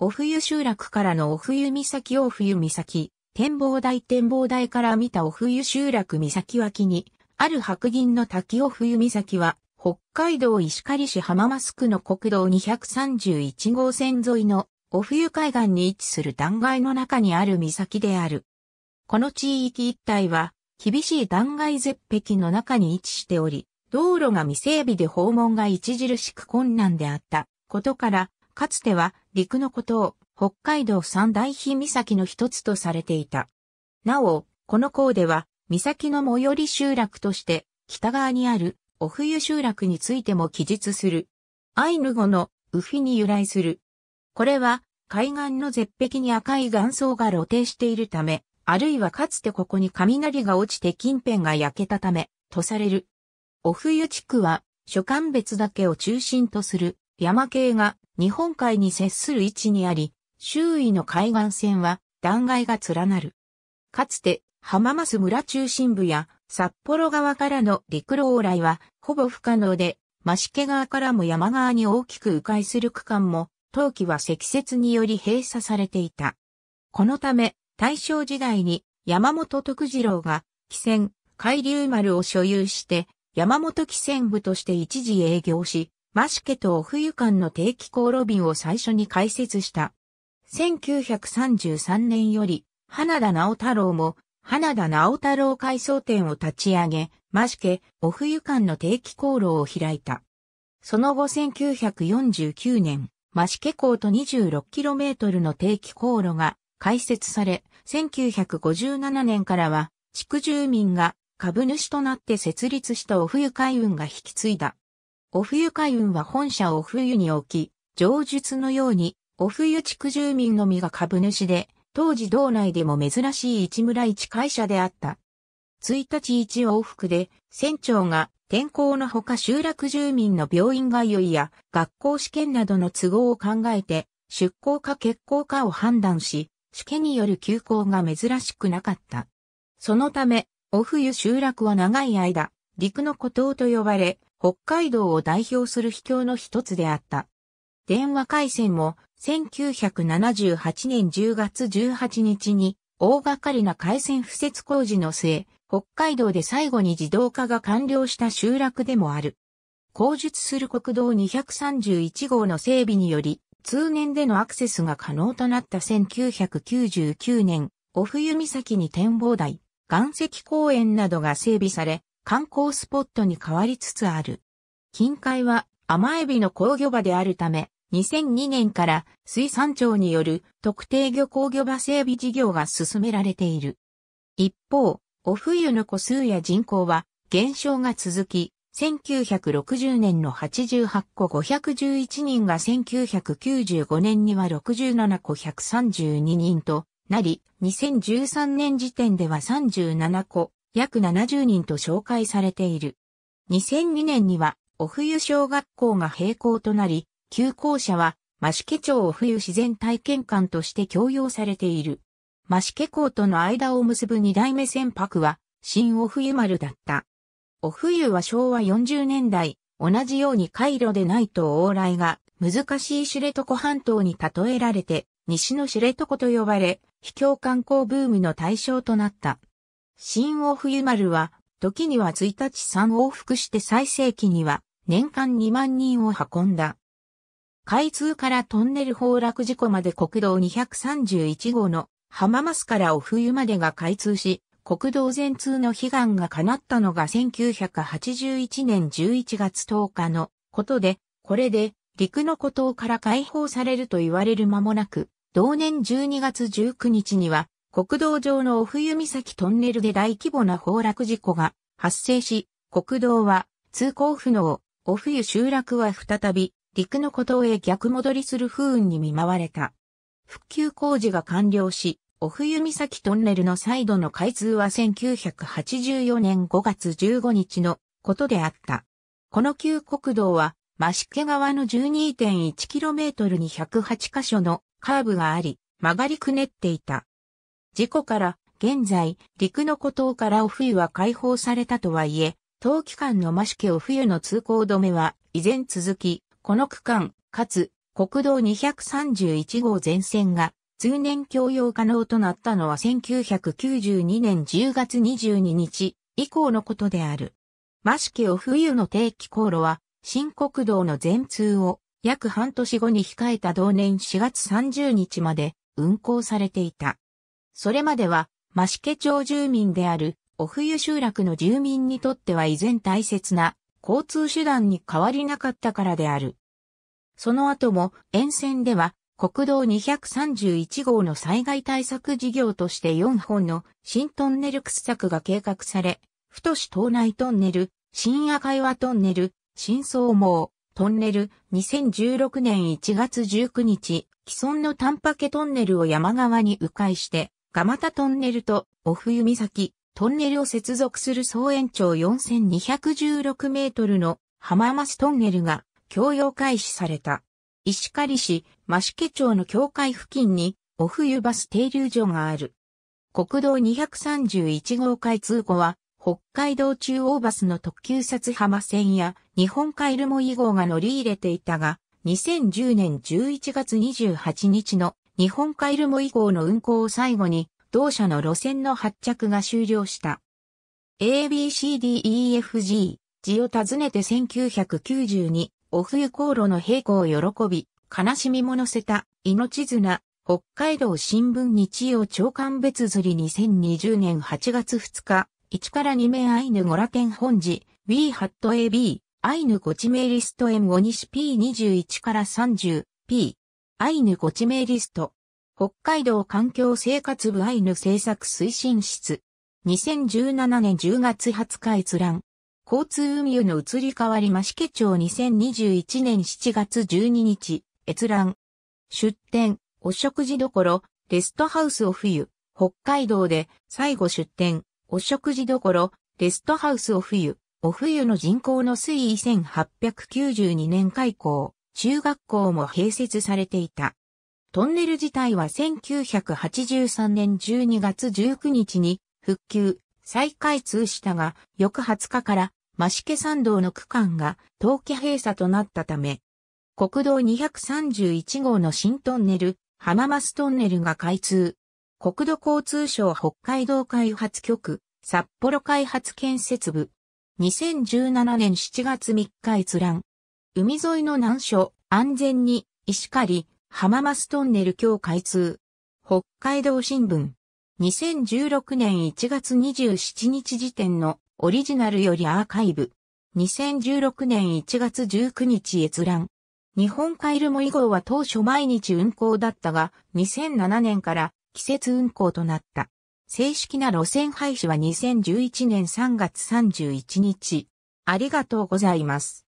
お冬集落からのお冬岬お冬岬、展望台展望台から見たお冬集落岬脇に、ある白銀の滝お冬岬は、北海道石狩市浜マス区の国道231号線沿いのお冬海岸に位置する断崖の中にある岬である。この地域一帯は、厳しい断崖絶壁の中に位置しており、道路が未整備で訪問が著しく困難であったことから、かつては陸のことを北海道三大秘岬の一つとされていた。なお、この項では、岬の最寄り集落として、北側にある、お冬集落についても記述する。アイヌ語の、ウフィに由来する。これは、海岸の絶壁に赤い岩層が露呈しているため、あるいはかつてここに雷が落ちて近辺が焼けたため、とされる。お冬地区は、所間別だけを中心とする山系が日本海に接する位置にあり、周囲の海岸線は断崖が連なる。かつて浜松村中心部や札幌側からの陸路往来はほぼ不可能で、増毛側からも山側に大きく迂回する区間も、冬季は積雪により閉鎖されていた。このため、大正時代に山本徳次郎が、汽船、海流丸を所有して、山本汽船部として一時営業し、マシケとオフユ間の定期航路便を最初に開設した。1933年より、花田直太郎も、花田直太郎改装店を立ち上げ、マシケ、オフユ間の定期航路を開いた。その後1949年、マシケ港と 26km の定期航路が開設され、1957年からは、地区住民が株主となって設立したオフユ海運が引き継いだ。お冬海運は本社を冬に置き、上述のように、お冬地区住民のみが株主で、当時道内でも珍しい一村一会社であった。1日1往復で、船長が天候のほか集落住民の病院通いや学校試験などの都合を考えて、出校か欠航かを判断し、試験による休校が珍しくなかった。そのため、お冬集落は長い間、陸の孤島と呼ばれ、北海道を代表する秘境の一つであった。電話回線も1978年10月18日に大掛かりな回線敷設工事の末、北海道で最後に自動化が完了した集落でもある。工述する国道231号の整備により、通年でのアクセスが可能となった1999年、お冬岬に展望台、岩石公園などが整備され、観光スポットに変わりつつある。近海は甘エビの工業場であるため、2002年から水産庁による特定漁工業場整備事業が進められている。一方、お冬の個数や人口は減少が続き、1960年の88個511人が1995年には67個132人となり、2013年時点では37個約70人と紹介されている。2002年には、お冬小学校が閉校となり、休校舎は、増毛町お冬自然体験館として供用されている。増毛港との間を結ぶ二代目船舶は、新お冬丸だった。お冬は昭和40年代、同じように回路でないと往来が難しい知床半島に例えられて、西の知床と呼ばれ、秘境観光ブームの対象となった。新大冬丸は、時には1日3往復して最盛期には、年間2万人を運んだ。開通からトンネル崩落事故まで国道231号の浜松からお冬までが開通し、国道全通の悲願が叶ったのが1981年11月10日のことで、これで陸の孤島から解放されると言われる間もなく、同年12月19日には国道上のオフ岬トンネルで大規模な崩落事故が発生し、国道は通行不能、お冬集落は再び陸の孤島へ逆戻りする不運に見舞われた。復旧工事が完了し、オフ岬トンネルの再度の開通は1984年5月15日のことであった。この旧国道は、増毛川の 12.1km に108箇所のカーブがあり、曲がりくねっていた。事故から現在、陸の孤島からお冬は解放されたとはいえ、冬期間の増し家お冬の通行止めは依然続き、この区間、かつ国道231号全線が通年共用可能となったのは1992年10月22日以降のことである。マシケお冬の定期航路は新国道の全通を約半年後に控えた同年4月30日まで運行されていた。それまでは、増毛町住民である、お冬集落の住民にとっては依然大切な交通手段に変わりなかったからである。その後も沿線では国道231号の災害対策事業として4本の新トンネル掘削が計画され、太市島内トンネル、新赤岩トンネル、新総網、トンネル、2016年1月19日、既存の丹波家トンネルを山側に迂回して、蒲田トンネルとお冬岬、トンネルを接続する総延長4216メートルの浜松トンネルが供用開始された。石狩市、増毛町の境界付近に、お冬バス停留所がある。国道231号開通後は、北海道中央バスの特急札浜線や日本海ルモイ号が乗り入れていたが、2010年11月28日の日本海ルモ以降の運行を最後に、同社の路線の発着が終了した。ABCDEFG、字を訪ねて1992、お冬航路の平行を喜び、悲しみも乗せた、命綱、北海道新聞日曜長官別釣り2020年8月2日、1から2名アイヌゴラテン本寺、ウィーハット AB、アイヌゴチメリスト M5 西 P21 から 30P、アイヌご知名リスト。北海道環境生活部アイヌ政策推進室。2017年10月20日閲覧。交通運輸の移り変わり増毛町2021年7月12日、閲覧。出店、お食事処、レストハウスオフ北海道で最後出店、お食事処、レストハウスオフお冬の人口の推移1892年開校。中学校も併設されていた。トンネル自体は1983年12月19日に復旧、再開通したが、翌20日から増毛山道の区間が冬季閉鎖となったため、国道231号の新トンネル、浜松トンネルが開通。国土交通省北海道開発局、札幌開発建設部。2017年7月3日閲覧。海沿いの難所、安全に、石狩、浜松トンネル今日開通。北海道新聞。2016年1月27日時点のオリジナルよりアーカイブ。2016年1月19日閲覧。日本カイルモ以号は当初毎日運行だったが、2007年から季節運行となった。正式な路線廃止は2011年3月31日。ありがとうございます。